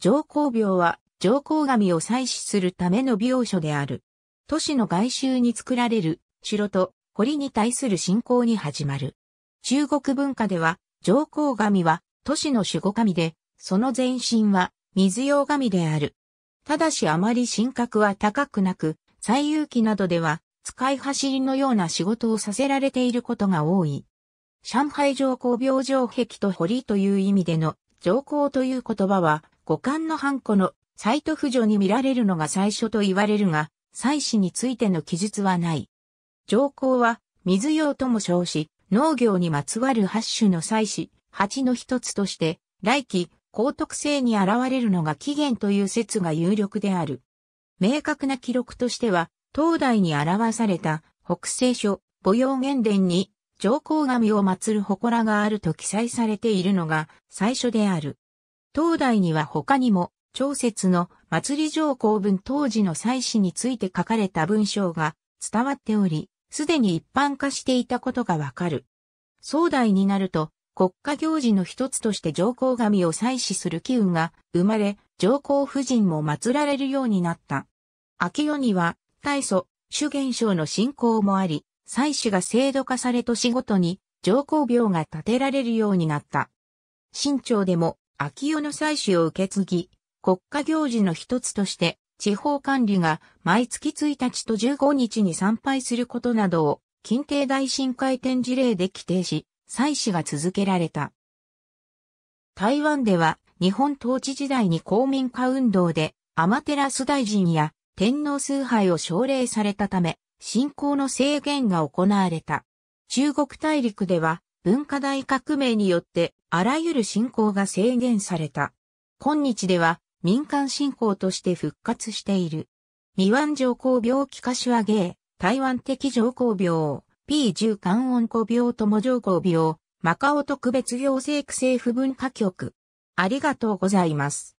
上皇廟は上皇神を祭祀するための廟所である。都市の外周に作られる城と堀に対する信仰に始まる。中国文化では上皇神は都市の守護神で、その前身は水用神である。ただしあまり神格は高くなく、最遊期などでは使い走りのような仕事をさせられていることが多い。上海上皇病状壁と堀という意味での上皇という言葉は五感のハンコのサイト浮上に見られるのが最初と言われるが、祭祀についての記述はない。上皇は、水用とも称し、農業にまつわる八種の祭祀、八の一つとして、来期、高徳性に現れるのが起源という説が有力である。明確な記録としては、東大に表された北西書、母用原伝に、上皇神を祀る祠があると記載されているのが最初である。東大には他にも、調節の祭り上皇文当時の祭祀について書かれた文章が伝わっており、すでに一般化していたことがわかる。壮大になると、国家行事の一つとして上皇神を祭祀する機運が生まれ、上皇夫人も祀られるようになった。秋夜には、大祖、主元省の信仰もあり、祭祀が制度化され年ごとに上皇廟が建てられるようになった。新朝でも秋代の祭祀を受け継ぎ、国家行事の一つとして、地方管理が毎月1日と15日に参拝することなどを、近帝大深海展示令で規定し、祭祀が続けられた。台湾では、日本統治時代に公民化運動で、アマテラス大臣や天皇崇拝を奨励されたため、信仰の制限が行われた。中国大陸では、文化大革命によってあらゆる信仰が制限された。今日では民間信仰として復活している。未湾上皇病気化手話芸、台湾的上皇病、P10 関音古病友上皇病、マカオ特別行政区政府文化局。ありがとうございます。